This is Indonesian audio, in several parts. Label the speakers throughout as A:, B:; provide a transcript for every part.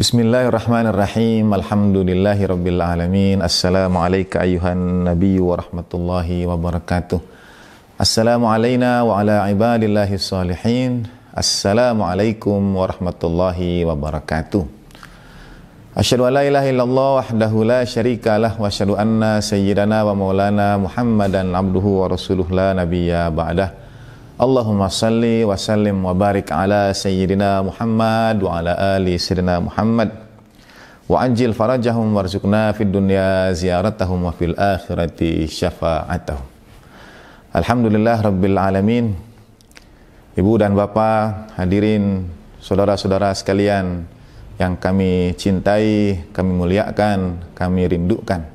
A: Bismillahirrahmanirrahim. Alhamdulillahirabbil alamin. Assalamualaikum ayyuhan nabiy wa rahmatullahi wa barakatuh. Assalamu alayna wa ala ibadillahi salihin. Assalamualaikum warahmatullahi wabarakatuh. Asyhadu an la ilaha illallah wahdahu la syarika lah wa asyhadu anna sayyidana wa maulana Muhammadan abduhu wa rasuluh la nabiyya ba'dah. Allahumma salli wa sallim wa barik ala sayyidina Muhammad wa ala ali sayyidina Muhammad wa ajil farajahum warzuqna fid dunya ziyaratahum wa fil akhirati syafa'atahum Alhamdulillah Rabbil Alamin Ibu dan Bapak hadirin saudara-saudara sekalian yang kami cintai, kami muliakan, kami rindukan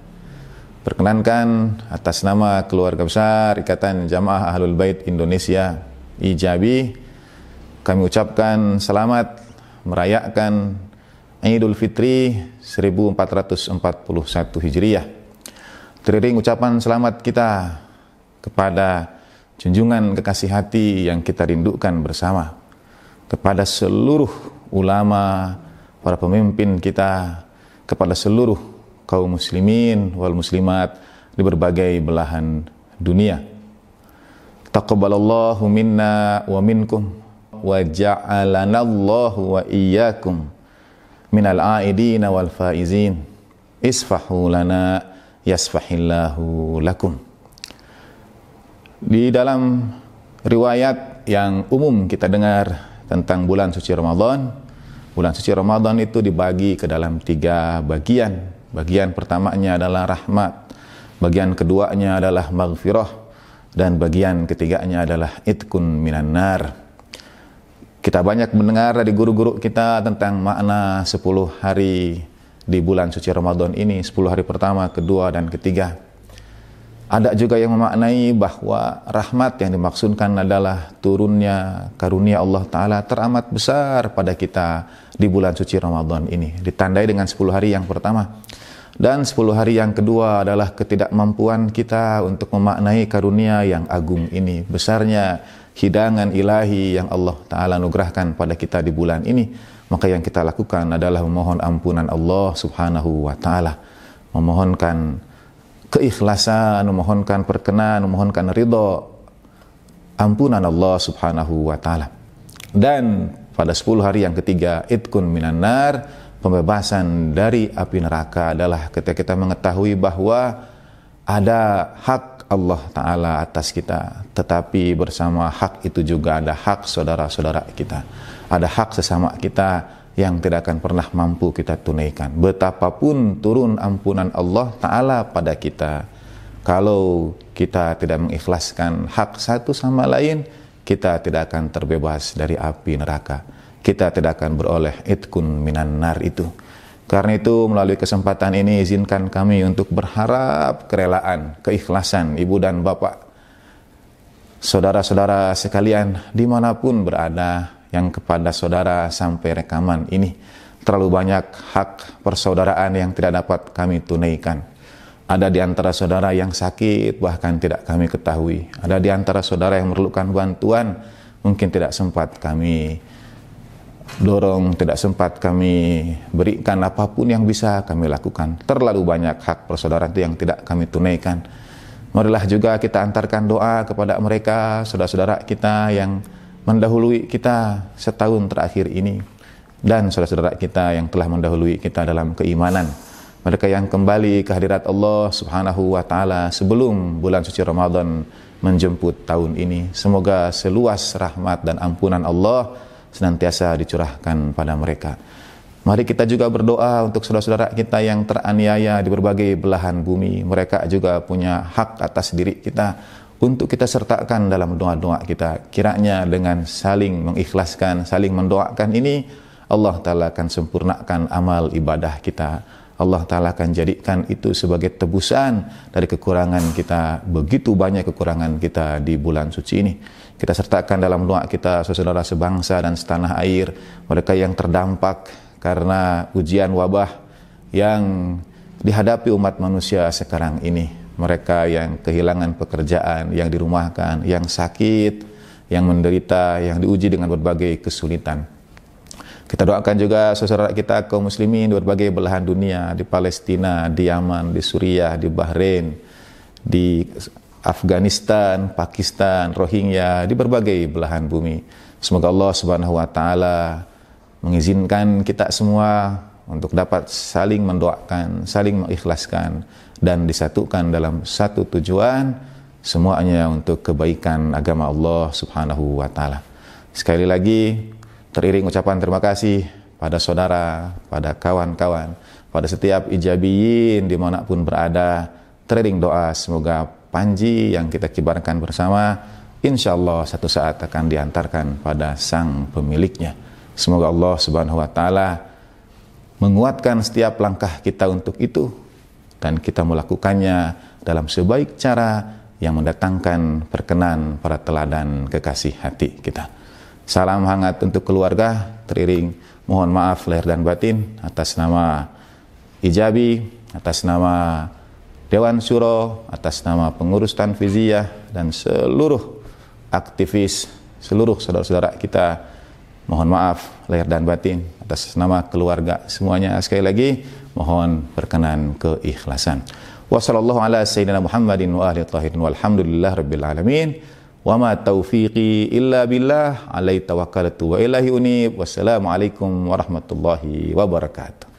A: Perkenankan atas nama keluarga besar Ikatan Jamaah Ahlul Bait Indonesia Ijabi kami ucapkan selamat merayakan Idul Fitri 1441 Hijriah. Teriring ucapan selamat kita kepada junjungan kekasih hati yang kita rindukan bersama kepada seluruh ulama, para pemimpin kita, kepada seluruh kaum muslimin wal muslimat di berbagai belahan dunia. Taqabbalallahu minna wa minkum wa ja'alanallahu wa iyyakum minal aidina wal faizin. Isfahu lana yasfahillahu lakum. Di dalam riwayat yang umum kita dengar tentang bulan suci Ramadan, bulan suci Ramadan itu dibagi ke dalam tiga bagian Bagian pertamanya adalah rahmat, bagian keduanya adalah maghfirah, dan bagian ketiganya adalah itkun minan nar. Kita banyak mendengar dari guru-guru kita tentang makna 10 hari di bulan suci Ramadan ini, 10 hari pertama, kedua, dan ketiga. Ada juga yang memaknai bahwa rahmat yang dimaksudkan adalah turunnya karunia Allah Ta'ala teramat besar pada kita di bulan suci Ramadan ini. Ditandai dengan 10 hari yang pertama. Dan sepuluh hari yang kedua adalah ketidakmampuan kita untuk memaknai karunia yang agung ini. Besarnya hidangan ilahi yang Allah Ta'ala nugerahkan pada kita di bulan ini. Maka yang kita lakukan adalah memohon ampunan Allah Subhanahu wa Ta'ala. Memohonkan keikhlasan, memohonkan perkenan, memohonkan ridho. Ampunan Allah Subhanahu wa Ta'ala. Dan pada 10 hari yang ketiga, itkun minan nar, pembebasan dari api neraka adalah ketika kita mengetahui bahwa ada hak Allah Ta'ala atas kita, tetapi bersama hak itu juga ada hak saudara-saudara kita, ada hak sesama kita yang tidak akan pernah mampu kita tunaikan. Betapapun turun ampunan Allah Ta'ala pada kita, kalau kita tidak mengikhlaskan hak satu sama lain, kita tidak akan terbebas dari api neraka kita tidak akan beroleh itkun minan nar itu. Karena itu melalui kesempatan ini izinkan kami untuk berharap kerelaan, keikhlasan ibu dan bapak, saudara-saudara sekalian dimanapun berada yang kepada saudara sampai rekaman ini terlalu banyak hak persaudaraan yang tidak dapat kami tunaikan. Ada di antara saudara yang sakit bahkan tidak kami ketahui. Ada di antara saudara yang memerlukan bantuan mungkin tidak sempat kami dorong tidak sempat kami berikan apapun yang bisa kami lakukan. Terlalu banyak hak persaudaraan itu yang tidak kami tunaikan. Marilah juga kita antarkan doa kepada mereka, saudara-saudara kita yang mendahului kita setahun terakhir ini dan saudara-saudara kita yang telah mendahului kita dalam keimanan. Mereka yang kembali ke hadirat Allah Subhanahu wa taala sebelum bulan suci Ramadan menjemput tahun ini. Semoga seluas rahmat dan ampunan Allah senantiasa dicurahkan pada mereka. Mari kita juga berdoa untuk saudara-saudara kita yang teraniaya di berbagai belahan bumi. Mereka juga punya hak atas diri kita untuk kita sertakan dalam doa-doa kita. Kiranya dengan saling mengikhlaskan, saling mendoakan ini, Allah Ta'ala akan sempurnakan amal ibadah kita. Allah Ta'ala akan jadikan itu sebagai tebusan dari kekurangan kita. Begitu banyak kekurangan kita di bulan suci ini. Kita sertakan dalam doa kita saudara sebangsa dan setanah air. Mereka yang terdampak karena ujian wabah yang dihadapi umat manusia sekarang ini. Mereka yang kehilangan pekerjaan, yang dirumahkan, yang sakit, yang menderita, yang diuji dengan berbagai kesulitan kita doakan juga saudara kita kaum muslimin di berbagai belahan dunia, di Palestina, di Yaman, di Suriah, di Bahrain, di Afghanistan, Pakistan, Rohingya, di berbagai belahan bumi. Semoga Allah Subhanahu wa taala mengizinkan kita semua untuk dapat saling mendoakan, saling mengikhlaskan dan disatukan dalam satu tujuan semuanya untuk kebaikan agama Allah Subhanahu wa taala. Sekali lagi teriring ucapan terima kasih pada saudara, pada kawan-kawan, pada setiap ijabiyin dimanapun berada, teriring doa semoga panji yang kita kibarkan bersama, insya Allah satu saat akan diantarkan pada sang pemiliknya. Semoga Allah Subhanahu Wa Taala menguatkan setiap langkah kita untuk itu dan kita melakukannya dalam sebaik cara yang mendatangkan perkenan para teladan kekasih hati kita. Salam hangat untuk keluarga teriring Mohon maaf lahir dan batin atas nama Ijabi, atas nama Dewan Suro, atas nama pengurus Tanfiziyah dan seluruh aktivis, seluruh saudara-saudara kita. Mohon maaf lahir dan batin atas nama keluarga semuanya. Sekali lagi mohon berkenan keikhlasan. Wassalamualaikum warahmatullahi wabarakatuh. وما توفيقي إلا بالله عليه توكلت وإلهي أنيب والسلام عليكم ورحمة الله وبركاته